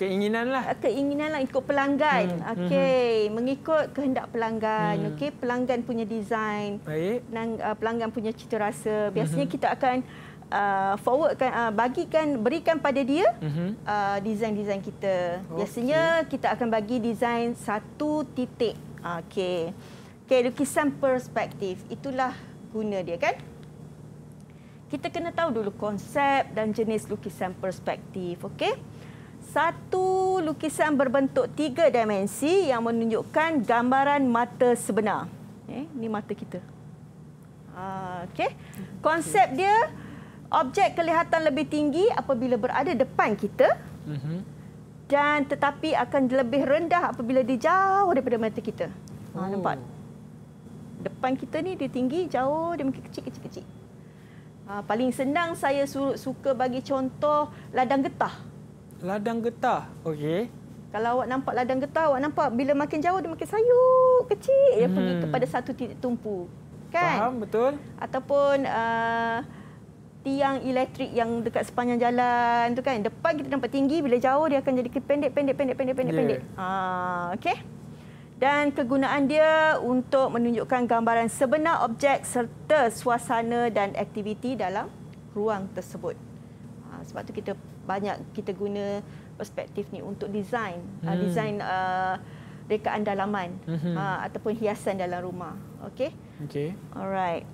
keinginan lah. Ah, keinginan lah ikut pelanggan. Hmm. Okey, hmm. mengikut kehendak pelanggan. Hmm. Okey, pelanggan punya design. uh, pelanggan punya cita rasa. Biasanya hmm. kita akan uh, forwardkan uh, bagikan berikan pada dia mhm. uh, design-design uh, kita. Okay. Oh, Biasanya kita akan bagi design satu titik. Okey. Okey, lukisan perspektif. Itulah guna dia kan? Kita kena tahu dulu konsep dan jenis lukisan perspektif, okey? Satu lukisan berbentuk tiga dimensi yang menunjukkan gambaran mata sebenar. Eh, ini mata kita. Ah, okay, hmm, Konsep dia Objek kelihatan lebih tinggi apabila berada depan kita. Mm-hmm. Dan tetapi akan lebih rendah apabila dia jauh daripada mata kita. Ha, oh. Nampak? Depan kita ni dia tinggi, jauh dia mungkin kecil-kecil. Ha, paling senang saya suka bagi contoh ladang getah. Ladang getah? Okey. Kalau awak nampak ladang getah, awak nampak bila makin jauh dia makin sayur kecil. Dia hmm. pergi mhm. kepada satu titik tumpu. Kan? Faham, betul. Ataupun... Uh, tiang elektrik yang dekat sepanjang jalan tu kan. Depan kita nampak tinggi, bila jauh dia akan jadi pendek pendek pendek pendek pendek. pendek. Yeah. Ah, okey. Dan kegunaan dia untuk menunjukkan gambaran sebenar objek serta suasana dan aktiviti dalam ruang tersebut. Ah, sebab tu kita banyak kita guna perspektif ni untuk design, ah, hmm. ah, design ah, rekaan dalaman hmm ha, ataupun hiasan dalam rumah. Okey. Okey. Alright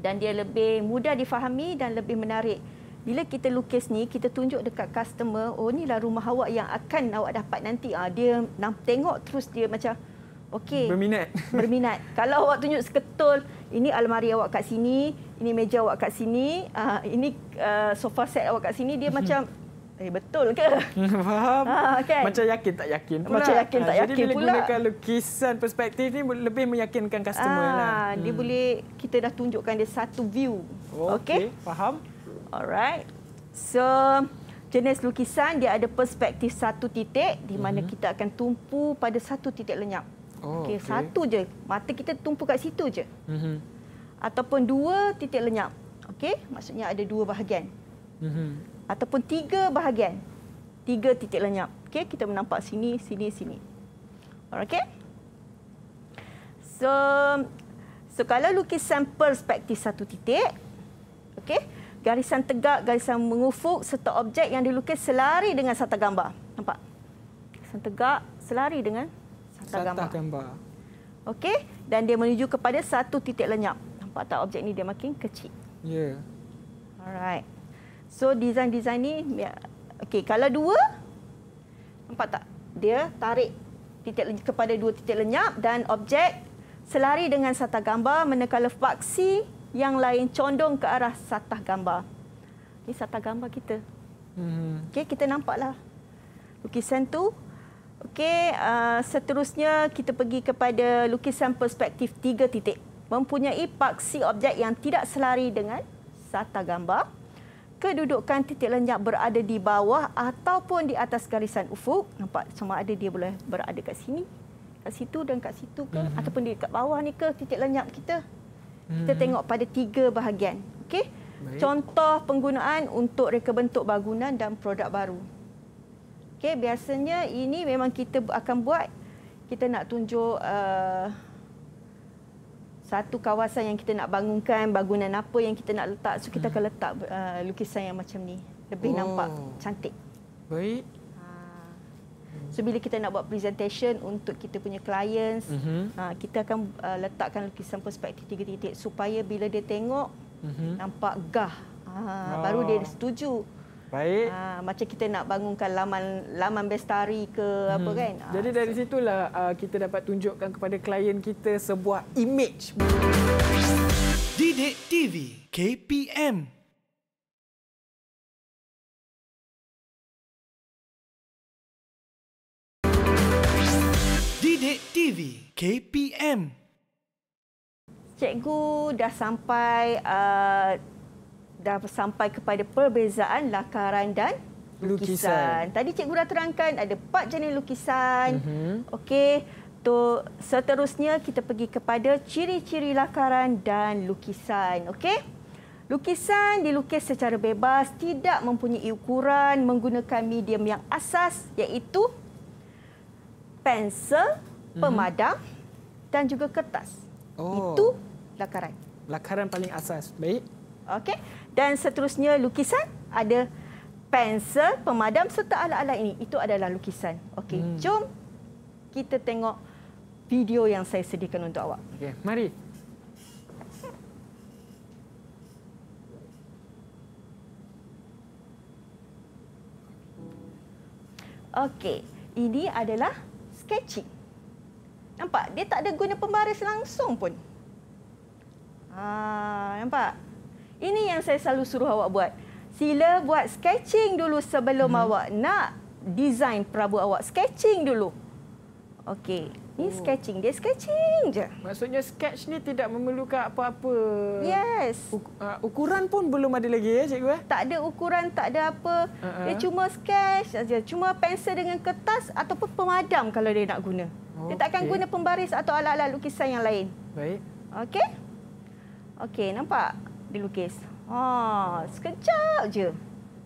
dan dia lebih mudah difahami dan lebih menarik. Bila kita lukis ni, kita tunjuk dekat customer, oh ni lah rumah awak yang akan awak dapat nanti. Ah dia nak tengok terus dia macam okey. Berminat. *laughs* Berminat. Kalau awak tunjuk seketul, ini almari awak kat sini, ini meja awak kat sini, ah ini ah, sofa set awak kat sini, dia mhm. macam Eh betul ke? *laughs* Faham. Ha, kan? Macam yakin tak yakin pula. Macam yakin ah, tak ha, yakin jadi bila pula. gunakan lukisan perspektif ni lebih meyakinkan customer ha, lah. Dia hmm. boleh kita dah tunjukkan dia satu view. Oh, okay. okay, faham? Alright. So jenis lukisan dia ada perspektif satu titik di mana hmm. kita akan tumpu pada satu titik lenyap. Oh, okay. okay, satu je. Mata kita tumpu kat situ je. Hmm. Ataupun dua titik lenyap. Okey, maksudnya ada dua bahagian. Mm-hmm ataupun tiga bahagian. Tiga titik lenyap. Okey, kita menampak sini, sini, sini. Okey? So, so kalau lukisan perspektif satu titik, okey? Garisan tegak, garisan mengufuk serta objek yang dilukis selari dengan satu gambar. Nampak? Garisan tegak selari dengan satu gambar. gambar. Okey, dan dia menuju kepada satu titik lenyap. Nampak tak objek ni dia makin kecil? Ya. Yeah. Alright. So design-design ni ya, okey kalau dua nampak tak dia tarik titik kepada dua titik lenyap dan objek selari dengan satah gambar manakala faksi yang lain condong ke arah satah gambar. Ini satah gambar kita. Hmm. Okey kita nampaklah lukisan tu. Okey uh, seterusnya kita pergi kepada lukisan perspektif tiga titik mempunyai paksi objek yang tidak selari dengan satah gambar kedudukan titik lenyap berada di bawah ataupun di atas garisan ufuk. Nampak sama ada dia boleh berada kat sini, kat situ dan kat situ ke mm-hmm. ataupun di kat bawah ni ke titik lenyap kita. Mm-hmm. Kita mhm. tengok pada tiga bahagian. Okey. Contoh penggunaan untuk reka bentuk bangunan dan produk baru. Okey, biasanya ini memang kita akan buat kita nak tunjuk uh, satu kawasan yang kita nak bangunkan, bangunan apa yang kita nak letak. So kita hmm. akan letak uh, lukisan yang macam ni. Lebih oh. nampak cantik. Baik. Ah. So bila kita nak buat presentation untuk kita punya clients, uh-huh. kita akan uh, letakkan lukisan perspektif tiga titik supaya bila dia tengok uh-huh. nampak gah. oh. baru dia setuju. Baik. Ha, macam kita nak bangunkan laman laman bestari ke hmm. apa kan. Ha, Jadi dari situlah uh, kita dapat tunjukkan kepada klien kita sebuah image. Didik TV KPM Didik TV KPM Cikgu dah sampai uh, dah sampai kepada perbezaan lakaran dan lukisan. lukisan. Tadi cikgu dah terangkan ada empat jenis lukisan. Mm-hmm. Okey, Tu seterusnya kita pergi kepada ciri-ciri lakaran dan lukisan. Okey. Lukisan dilukis secara bebas, tidak mempunyai ukuran, menggunakan medium yang asas iaitu pensel, mhm. pemadam mm-hmm. dan juga kertas. Oh. Itu lakaran. Lakaran paling asas. Baik. Okey. Dan seterusnya lukisan ada pensel, pemadam serta alat-alat ini. Itu adalah lukisan. Okey, hmm. jom kita tengok video yang saya sediakan untuk awak. Okey, mari. Okey, ini adalah sketching. Nampak? Dia tak ada guna pembaris langsung pun. Ah, nampak? Ini yang saya selalu suruh awak buat. Sila buat sketching dulu sebelum hmm. awak nak design perabot awak. Sketching dulu. Okey. Ini oh. sketching. Dia sketching je. Maksudnya sketch ni tidak memerlukan apa-apa. Yes. Uh, ukuran pun belum ada lagi ya, cikgu? Eh? Tak ada ukuran, tak ada apa. Uh-huh. Dia cuma sketch saja. Cuma pensel dengan kertas ataupun pemadam kalau dia nak guna. Okay. Dia takkan guna pembaris atau alat-alat lukisan yang lain. Baik. Okey? Okey, nampak? dia lukis. Ha, sekejap je.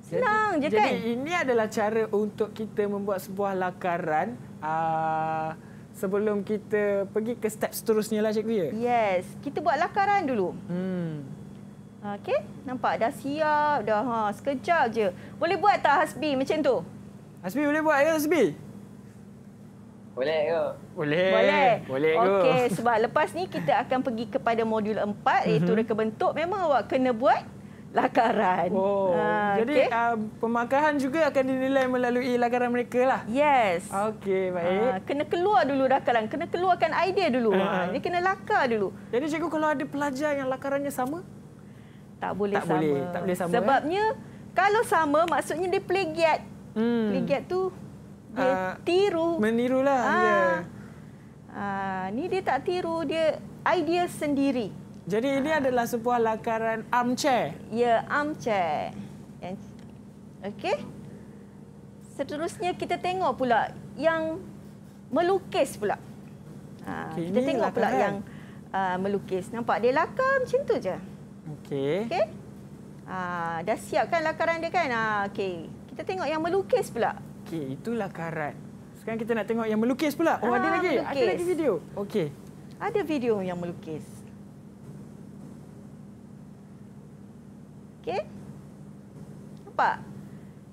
Senang jadi, je jadi kan? Jadi ini adalah cara untuk kita membuat sebuah lakaran uh, sebelum kita pergi ke step seterusnya lah cikgu ya. Yes, kita buat lakaran dulu. Hmm. Okey, nampak dah siap dah. Ha, sekejap je. Boleh buat tak Hasbi macam tu? Hasbi boleh buat ya Hasbi? Boleh ke? Boleh. Boleh. Boleh ke? Okey, sebab lepas ni kita akan pergi kepada modul 4 iaitu mhm. reka bentuk. Memang awak kena buat lakaran. Oh. Ha, jadi okay. uh, ah, pemakaian juga akan dinilai melalui lakaran mereka lah. Yes. Okey, ha, baik. Ha, kena keluar dulu lakaran, kena keluarkan idea dulu. Ha, ha. Ha, dia kena lakar dulu. Jadi cikgu kalau ada pelajar yang lakarannya sama? Tak boleh tak sama. Boleh. Tak boleh sama. Eh? Sebabnya eh? kalau sama maksudnya dia plagiat. Hmm. Plagiat tu dia uh, tiru. Menirulah. Ha. Uh, ni dia tak tiru, dia idea sendiri. Jadi uh. ini adalah sebuah lakaran armchair. Ya, yeah, armchair. Okey. Seterusnya kita tengok pula yang melukis pula. Okay, kita tengok lakaran. pula yang uh, melukis. Nampak dia lakar macam tu je. Okey. Okey. Uh, dah siapkan lakaran dia kan? Uh, Okey. Kita tengok yang melukis pula. Okey, itulah karat. Sekarang kita nak tengok yang melukis pula. Oh, ah, ada lagi. Melukis. Ada lagi video. Okey. Ada video yang melukis. Okey. Nampak?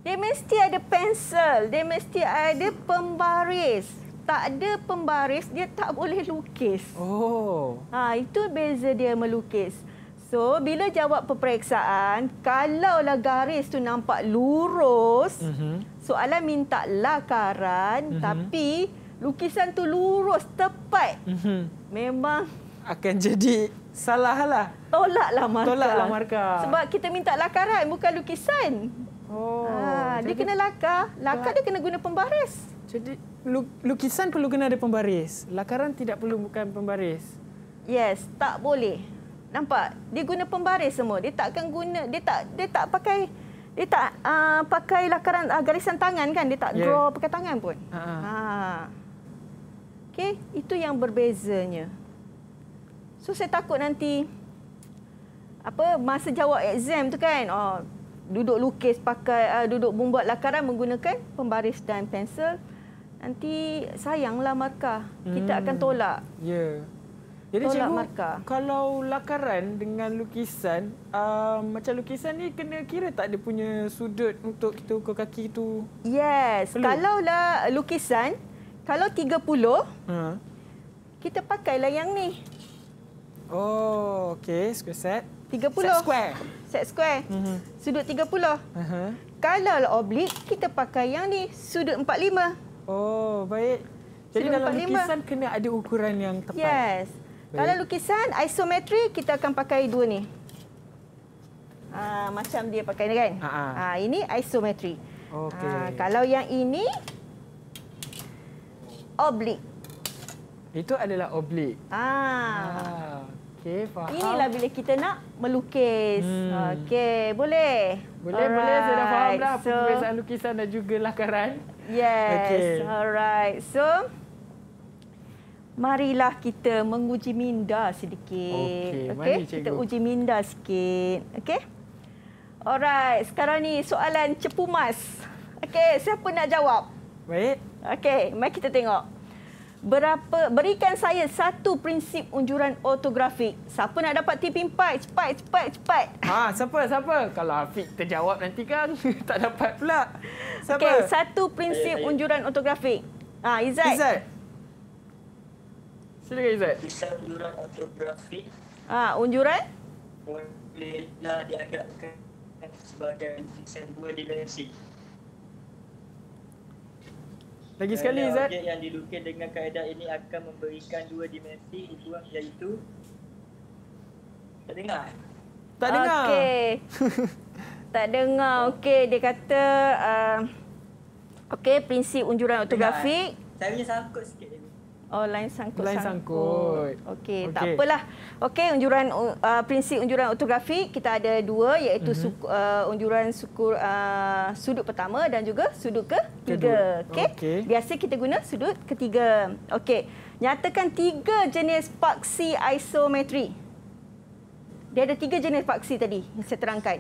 Dia mesti ada pensel. Dia mesti ada pembaris. Tak ada pembaris, dia tak boleh lukis. Oh. Ha, itu beza dia melukis. So bila jawab peperiksaan, kalaulah garis tu nampak lurus, mm-hmm. soalan minta lakaran mm-hmm. tapi lukisan tu lurus tepat. Mm-hmm. Memang akan jadi salah lah. Tolaklah markah. Tolaklah markah. Sebab kita minta lakaran bukan lukisan. Oh. Ha, jadi, dia kena lakar, lakar dia kena guna pembaris. Jadi lukisan perlu guna ada pembaris, lakaran tidak perlu bukan pembaris. Yes, tak boleh nampak dia guna pembaris semua dia takkan guna dia tak dia tak pakai dia tak uh, pakai lakaran uh, garisan tangan kan dia tak draw pakai tangan pun ha, ha. ha. okay. itu yang berbezanya so saya takut nanti apa masa jawab exam tu kan oh, duduk lukis pakai uh, duduk membuat lakaran menggunakan pembaris dan pensel nanti sayanglah markah kita hmm. akan tolak ya yeah. Jadi Tolak cikgu, markah. kalau lakaran dengan lukisan, uh, macam lukisan ni kena kira tak dia punya sudut untuk kita ukur kaki tu? Yes. Kalau lukisan, kalau 30, uh. Ha. kita pakailah yang ni. Oh, okey. Square set. 30. Set square. Set square. Uh mhm. -huh. Sudut 30. Uh -huh. Kalau oblik, kita pakai yang ni. Sudut 45. Oh, baik. Jadi sudut dalam 45. lukisan kena ada ukuran yang tepat. Yes. Baik. Kalau lukisan isometri, kita akan pakai dua ni. Ha, macam dia pakai ni kan? Ha, ha. Ah, ini isometri. Okay. Ha, ah, kalau yang ini, oblik. Itu adalah oblik. Ah, Ha. Okay, faham. Inilah bila kita nak melukis. Hmm. Okay, boleh? Boleh, Alright. boleh. Saya dah faham dah so, perbezaan lukisan dan juga lakaran. Yes. Okay. Alright. So, marilah kita menguji minda sedikit. Okey, okay? mari cikgu. Kita uji minda sikit. Okey? Alright, sekarang ni soalan cepu mas. Okey, siapa nak jawab? Baik. Okey, mari kita tengok. Berapa berikan saya satu prinsip unjuran ortografik. Siapa nak dapat tip impak? Cepat, cepat, cepat. Ha, siapa? Siapa? Kalau Afiq terjawab nanti kan *laughs* tak dapat pula. Siapa? Okey, satu prinsip ayuh, ayuh. unjuran ortografik. Ha, Izat. Izat. Silakan Izzat. Kisah unjuran autografi. Ah, ha, unjuran? Bolehlah dianggapkan sebagai desain dua dimensi. Lagi sekali Izzat. Objek yang dilukis dengan kaedah ini akan memberikan dua dimensi itu iaitu Tak dengar. Tak dengar. Okey. *laughs* tak dengar. Okey, dia kata uh, Okey, prinsip unjuran autografik. Saya punya sangkut sikit. Oh, lain sangkut. Lain sangkut. sangkut. Okey, okay. tak apalah. Okey, unjuran uh, prinsip unjuran ortografi kita ada dua iaitu mm -hmm. suku, uh, unjuran syukur uh, sudut pertama dan juga sudut ketiga. Okey. Okay. Biasa kita guna sudut ketiga. Okey. Nyatakan tiga jenis paksi isometri. Dia ada tiga jenis paksi tadi yang saya terangkan.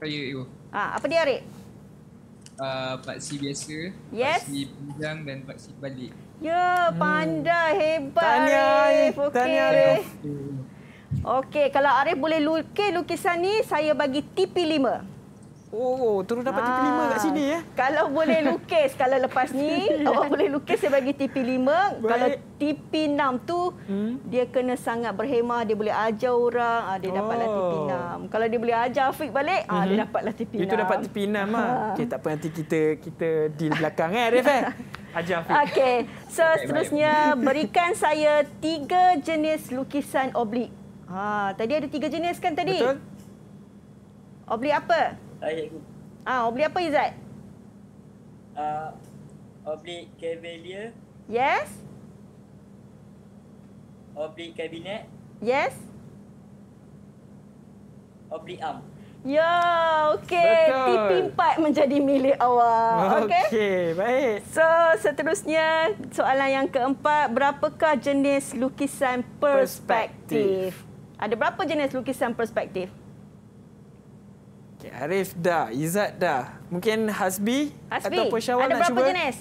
Saya ibu. Ah, apa dia, Arik? Uh, paksi biasa, yes. paksi panjang dan paksi balik. Ya, pandai. Hebat, Tanya, Arif. Okay. Eh, Tanya, Arif. Okey, kalau Arif boleh lukis lukisan ni, saya bagi tp lima. Oh, turun dapat TP5 kat ah. sini ya. Kalau boleh lukis kalau lepas ni, *laughs* awak boleh lukis sebagai bagi TP5. Baik. Kalau TP6 tu hmm? dia kena sangat berhemah, dia boleh ajar orang, ah, dia dapatlah oh. TP6. Kalau dia boleh ajar Afiq balik, mm -hmm. dia mhm. dapatlah TP6. Itu dapat TP6 ah. Ha. *laughs* Okey, tak apa nanti kita kita di belakang eh Arif eh. *laughs* Ajar Afiq. Okey. So okay, seterusnya baik. berikan saya tiga jenis lukisan oblik. Ha, tadi ada tiga jenis kan tadi? Betul. Oblik apa? Hai cikgu. Ah, awak beli apa Izat? Ah, uh, awak beli Cavalier. Yes. Awak beli kabinet. Yes. Awak beli arm. Ya, okey. tp Empat menjadi milik awak. Okey, okay, baik. So, seterusnya soalan yang keempat. Berapakah jenis lukisan perspektif? perspektif. Ada berapa jenis lukisan perspektif? Okay, Arif dah, Izzat dah. Mungkin Hasbi, Hasbi ataupun Syawal nak cuba. Hasbi, ada berapa jenis?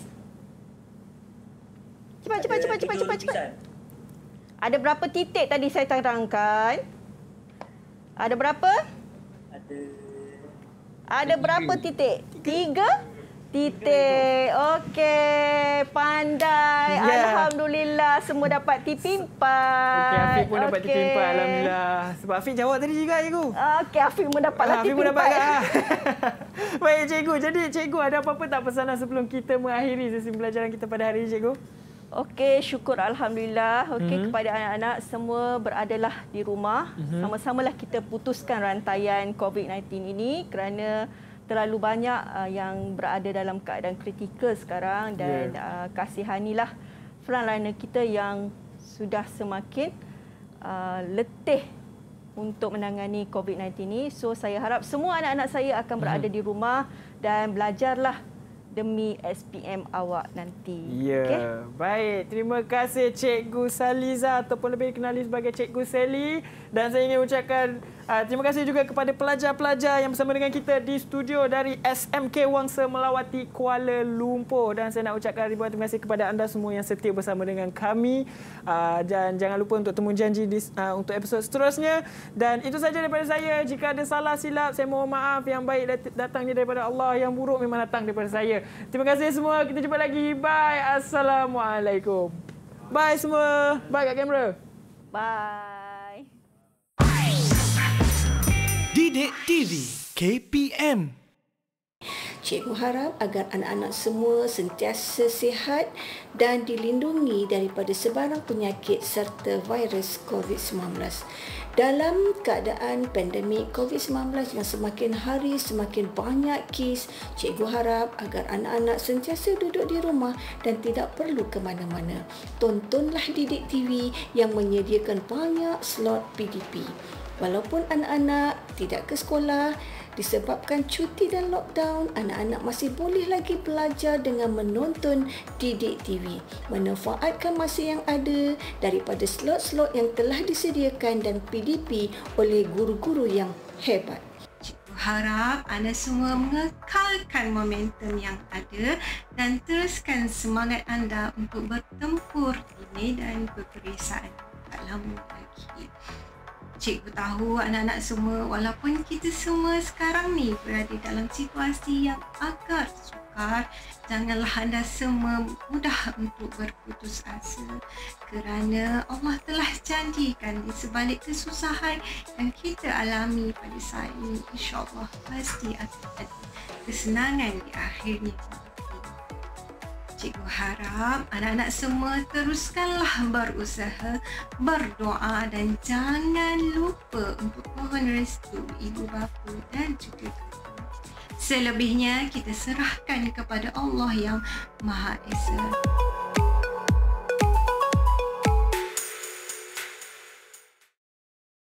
Cepat, cepat, cepat, cepat, cepat, cepat. Ada berapa titik tadi saya terangkan? Ada berapa? Ada, ada berapa titik? Tiga? Tiga? Titik. Okey. Pandai. Yeah. Alhamdulillah semua dapat tp Okey, Afiq pun okay. dapat tp Alhamdulillah. Sebab Afiq jawab tadi juga, cikgu. Okey, Afiq pun dapat lah? 4 ah, Afiq pun dapat. *laughs* *laughs* Baik, cikgu. Jadi, cikgu ada apa-apa tak pesanan sebelum kita mengakhiri sesi pelajaran kita pada hari ini, cikgu? Okey, syukur Alhamdulillah. Okey, mm -hmm. kepada anak-anak semua beradalah di rumah. Mm -hmm. Sama-samalah kita putuskan rantaian COVID-19 ini kerana terlalu banyak uh, yang berada dalam keadaan kritikal sekarang dan yeah. uh, kasihanilah frontliner kita yang sudah semakin uh, letih untuk menangani COVID-19 ini. So saya harap semua anak-anak saya akan berada mm-hmm. di rumah dan belajarlah demi SPM awak nanti. Ya. Yeah. Okay? Baik, terima kasih Cikgu Saliza ataupun lebih dikenali sebagai Cikgu Sally dan saya ingin ucapkan Ah, terima kasih juga kepada pelajar-pelajar yang bersama dengan kita di studio dari SMK Wangsa Melawati Kuala Lumpur dan saya nak ucapkan ribuan terima kasih kepada anda semua yang setia bersama dengan kami ah, dan jangan lupa untuk temu janji di, ah, untuk episod seterusnya dan itu saja daripada saya jika ada salah silap saya mohon maaf yang baik datangnya daripada Allah yang buruk memang datang daripada saya terima kasih semua kita jumpa lagi bye assalamualaikum bye semua bye kat kamera bye Didik TV KPM Cikgu harap agar anak-anak semua sentiasa sihat dan dilindungi daripada sebarang penyakit serta virus COVID-19. Dalam keadaan pandemik COVID-19 yang semakin hari semakin banyak kes, cikgu harap agar anak-anak sentiasa duduk di rumah dan tidak perlu ke mana-mana. Tontonlah Didik TV yang menyediakan banyak slot PDP. Walaupun anak-anak tidak ke sekolah disebabkan cuti dan lockdown, anak-anak masih boleh lagi belajar dengan menonton didik TV. Manfaatkan masa yang ada daripada slot-slot yang telah disediakan dan PDP oleh guru-guru yang hebat. Cikgu harap anda semua mengekalkan momentum yang ada dan teruskan semangat anda untuk bertempur ini dan peperiksaan tak lama lagi cikgu tahu anak-anak semua walaupun kita semua sekarang ni berada dalam situasi yang agak sukar janganlah anda semua mudah untuk berputus asa kerana Allah telah janjikan di sebalik kesusahan yang kita alami pada saat ini insyaAllah pasti akan ada kesenangan di akhirnya Cikgu harap anak-anak semua teruskanlah berusaha, berdoa dan jangan lupa untuk mohon restu ibu bapa dan juga guru. Selebihnya kita serahkan kepada Allah yang Maha Esa.